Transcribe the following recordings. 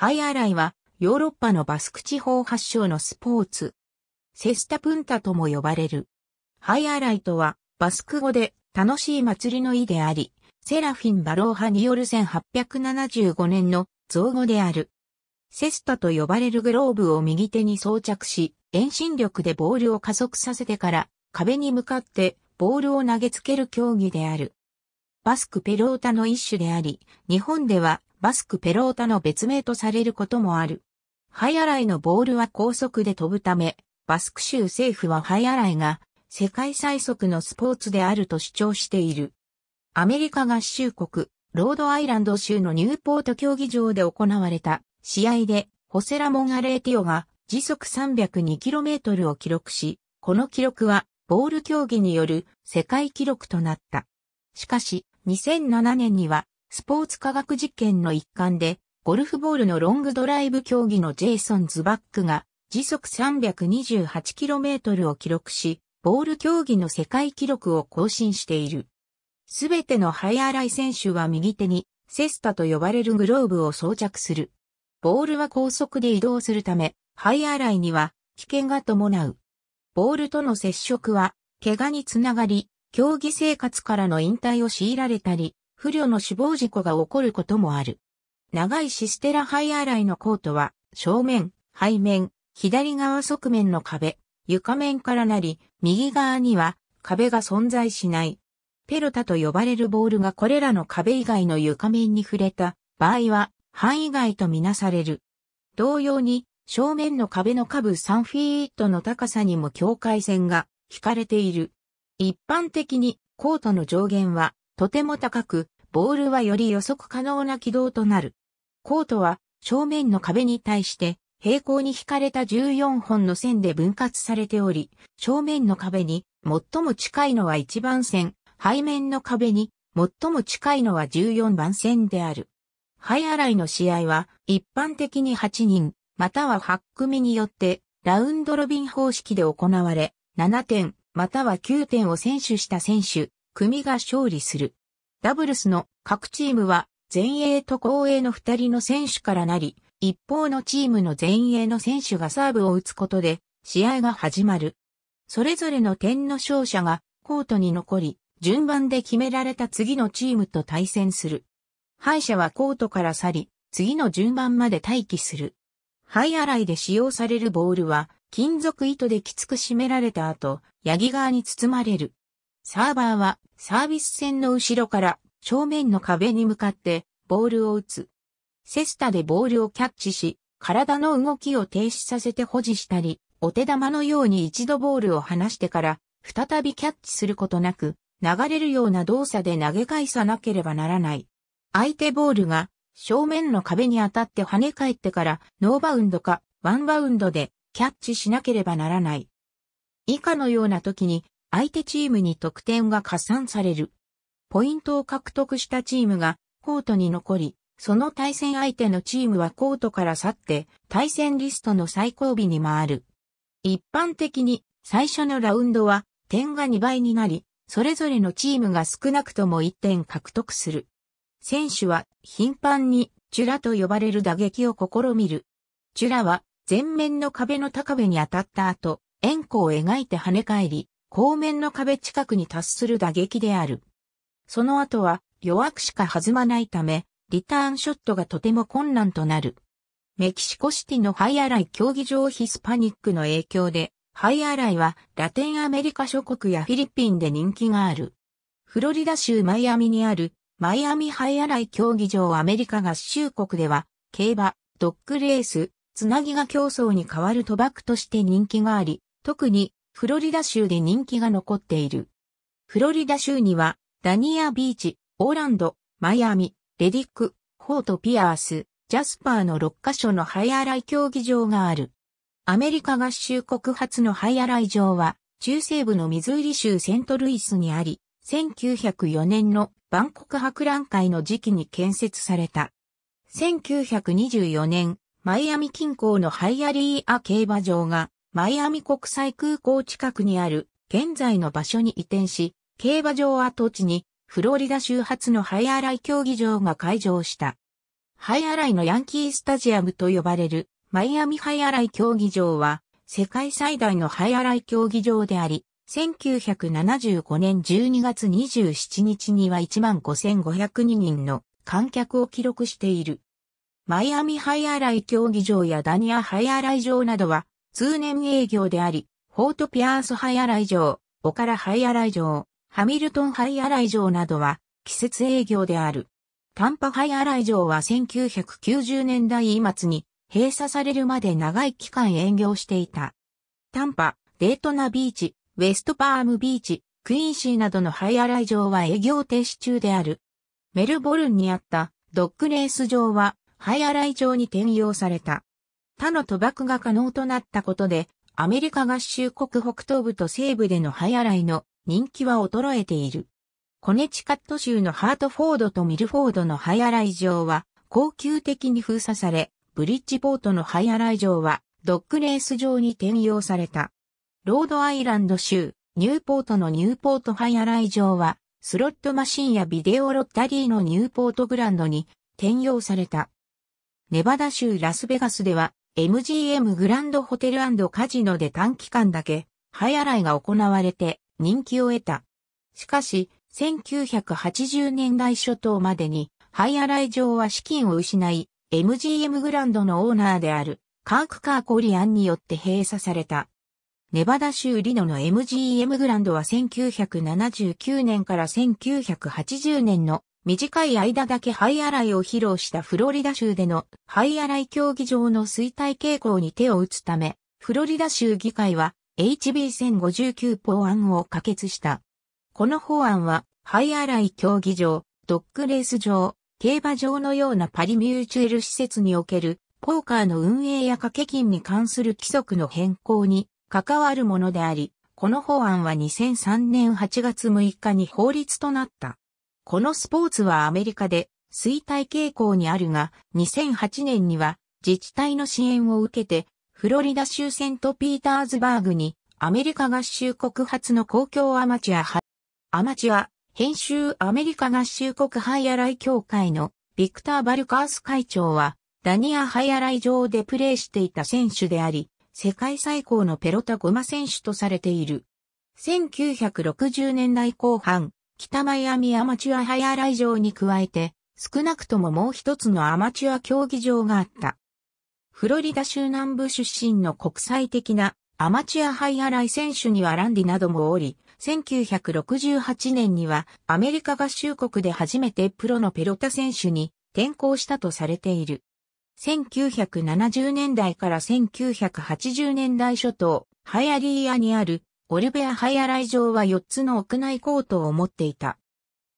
ハイアライはヨーロッパのバスク地方発祥のスポーツ。セスタプンタとも呼ばれる。ハイアライとはバスク語で楽しい祭りの意であり、セラフィン・バロー派による1875年の造語である。セスタと呼ばれるグローブを右手に装着し、遠心力でボールを加速させてから壁に向かってボールを投げつける競技である。バスクペロータの一種であり、日本ではバスクペロータの別名とされることもある。ハイアライのボールは高速で飛ぶため、バスク州政府はハイアライが世界最速のスポーツであると主張している。アメリカ合衆国、ロードアイランド州のニューポート競技場で行われた試合で、ホセラモン・アレーティオが時速 302km を記録し、この記録はボール競技による世界記録となった。しかし、2007年にはスポーツ科学実験の一環で、ゴルフボールのロングドライブ競技のジェイソン・ズバックが時速 328km を記録し、ボール競技の世界記録を更新している。すべてのア洗い選手は右手にセスタと呼ばれるグローブを装着する。ボールは高速で移動するため、ア洗いには危険が伴う。ボールとの接触は、怪我につながり、競技生活からの引退を強いられたり、不慮の死亡事故が起こることもある。長いシステラハイアライのコートは、正面、背面、左側側面の壁、床面からなり、右側には壁が存在しない。ペロタと呼ばれるボールがこれらの壁以外の床面に触れた場合は、範囲外とみなされる。同様に、正面の壁の下部3フィートの高さにも境界線が引かれている。一般的にコートの上限はとても高く、ボールはより予測可能な軌道となる。コートは正面の壁に対して平行に引かれた14本の線で分割されており、正面の壁に最も近いのは1番線、背面の壁に最も近いのは14番線である。早洗いの試合は一般的に8人、または8組によってラウンドロビン方式で行われ、7点、または9点を選手した選手、組が勝利する。ダブルスの各チームは前衛と後衛の二人の選手からなり、一方のチームの前衛の選手がサーブを打つことで試合が始まる。それぞれの点の勝者がコートに残り、順番で決められた次のチームと対戦する。敗者はコートから去り、次の順番まで待機する。灰洗いで使用されるボールは、金属糸できつく締められた後、ヤギ側に包まれる。サーバーはサービス線の後ろから正面の壁に向かってボールを打つ。セスタでボールをキャッチし、体の動きを停止させて保持したり、お手玉のように一度ボールを離してから、再びキャッチすることなく、流れるような動作で投げ返さなければならない。相手ボールが正面の壁に当たって跳ね返ってからノーバウンドかワンバウンドでキャッチしなければならない。以下のような時に相手チームに得点が加算される。ポイントを獲得したチームがコートに残り、その対戦相手のチームはコートから去って対戦リストの最後尾に回る。一般的に最初のラウンドは点が2倍になり、それぞれのチームが少なくとも1点獲得する。選手は頻繁にチュラと呼ばれる打撃を試みる。チュラは前面の壁の高部に当たった後、円弧を描いて跳ね返り、後面の壁近くに達する打撃である。その後は弱くしか弾まないため、リターンショットがとても困難となる。メキシコシティのハイアライ競技場ヒスパニックの影響で、ハイアライはラテンアメリカ諸国やフィリピンで人気がある。フロリダ州マイアミにあるマイアミハイアライ競技場アメリカ合衆国では、競馬、ドッグレース、つなぎが競争に変わる賭博として人気があり、特にフロリダ州で人気が残っている。フロリダ州には、ダニアビーチ、オーランド、マイアミ、レディック、ホートピアース、ジャスパーの6カ所のハイアライ競技場がある。アメリカ合衆国初のハイアライ場は、中西部のミズーリ州セントルイスにあり、1904年の万国博覧会の時期に建設された。1924年、マイアミ近郊のハイアリーア競馬場がマイアミ国際空港近くにある現在の場所に移転し、競馬場跡地にフロリダ州発のハイアライ競技場が開場した。ハイアライのヤンキースタジアムと呼ばれるマイアミハイアライ競技場は世界最大のハイアライ競技場であり、1975年12月27日には15,502人の観客を記録している。マイアミハイアライ競技場やダニアハイアライ場などは通年営業であり、フォートピアースハイアジョ城、オカラハイアジョ城、ハミルトンハイアジョ城などは季節営業である。タンパハイアジョ城は1990年代末に閉鎖されるまで長い期間営業していた。タンパ、デートナビーチ、ウェストパームビーチ、クイーンシーなどのハイアジョ城は営業停止中である。メルボルンにあったドッグレース場はハイアジョ城に転用された。他の賭博が可能となったことで、アメリカ合衆国北東部と西部での早洗いの人気は衰えている。コネチカット州のハートフォードとミルフォードの早洗い場は恒久的に封鎖され、ブリッジポートの早洗い場はドッグレース場に転用された。ロードアイランド州、ニューポートのニューポート早洗い場は、スロットマシンやビデオロッタリーのニューポートグランドに転用された。ネバダ州ラスベガスでは MGM グランドホテルカジノで短期間だけ、早洗いが行われて人気を得た。しかし、1980年代初頭までに、早洗い場は資金を失い、MGM グランドのオーナーである、カーク・カー・コリアンによって閉鎖された。ネバダ州リノの MGM グランドは1979年から1980年の短い間だけ灰洗いを披露したフロリダ州での灰洗い競技場の衰退傾向に手を打つため、フロリダ州議会は HB1059 法案を可決した。この法案は、灰洗い競技場、ドッグレース場、競馬場のようなパリミューチュエル施設におけるポーカーの運営や掛け金に関する規則の変更に関わるものであり、この法案は2003年8月6日に法律となった。このスポーツはアメリカで衰退傾向にあるが、2008年には自治体の支援を受けて、フロリダ州セントピーターズバーグにアメリカ合衆国初の公共アマチュア派、アマチュア、編集アメリカ合衆国ハイアライ協会のビクター・バルカース会長は、ダニア・ハイアライ上でプレーしていた選手であり、世界最高のペロタゴマ選手とされている。1960年代後半、北マイアミアマチュアハイアライ場に加えて、少なくとももう一つのアマチュア競技場があった。フロリダ州南部出身の国際的なアマチュアハイアライ選手にはランディなどもおり、1968年にはアメリカ合衆国で初めてプロのペロタ選手に転向したとされている。1970年代から1980年代初頭、ハイアリーアにあるオルベアハイアライ場は4つの屋内コートを持っていた。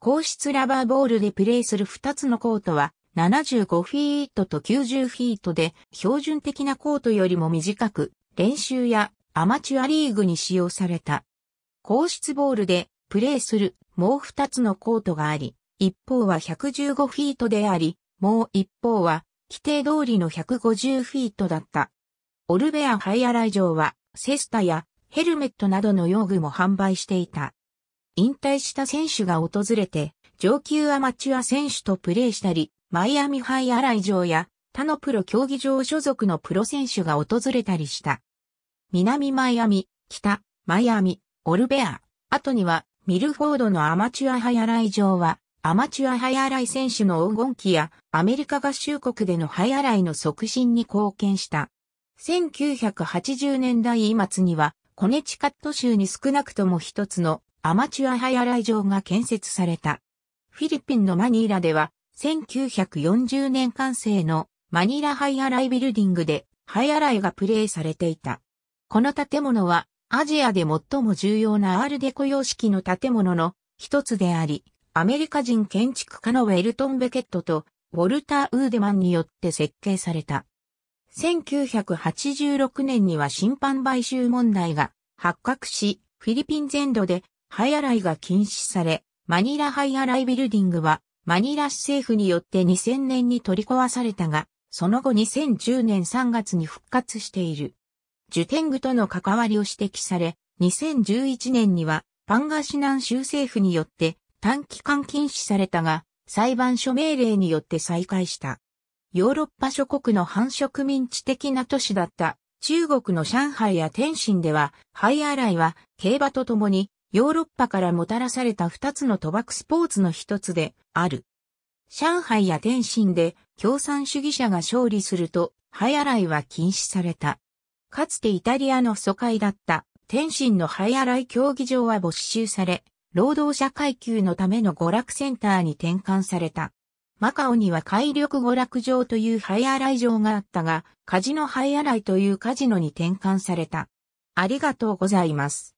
硬質ラバーボールでプレーする2つのコートは75フィートと90フィートで標準的なコートよりも短く練習やアマチュアリーグに使用された。硬質ボールでプレーするもう2つのコートがあり、一方は115フィートであり、もう一方は規定通りの150フィートだった。オルベアハイアライ城はセスタやヘルメットなどの用具も販売していた。引退した選手が訪れて、上級アマチュア選手とプレーしたり、マイアミハイアライ場や他のプロ競技場所属のプロ選手が訪れたりした。南マイアミ、北、マイアミ、オルベア、後にはミルフォードのアマチュアハイアライ場は、アマチュアハイアライ選手の黄金期やアメリカ合衆国でのハイアライの促進に貢献した。1980年代末にはコネチカット州に少なくとも一つのアマチュアハイアライ場が建設された。フィリピンのマニーラでは、1940年完成のマニラハイアライビルディングでハイアライがプレイされていた。この建物はアジアで最も重要なアールデコ様式の建物の一つであり、アメリカ人建築家のウェルトン・ベケットとウォルター・ウーデマンによって設計された。1986年には審判買収問題が発覚し、フィリピン全土で灰洗いが禁止され、マニラハイアライビルディングはマニラ市政府によって2000年に取り壊されたが、その後2010年3月に復活している。ジュテングとの関わりを指摘され、2011年にはパンガシナン州政府によって短期間禁止されたが、裁判所命令によって再開した。ヨーロッパ諸国の繁殖民地的な都市だった中国の上海や天津では、ハア洗いは競馬とともにヨーロッパからもたらされた二つの賭博スポーツの一つである。上海や天津で共産主義者が勝利すると、ハア洗いは禁止された。かつてイタリアの疎開だった天津のハア洗い競技場は没収され、労働者階級のための娯楽センターに転換された。マカオには海力娯楽場という灰洗い場があったが、カジノ灰洗いというカジノに転換された。ありがとうございます。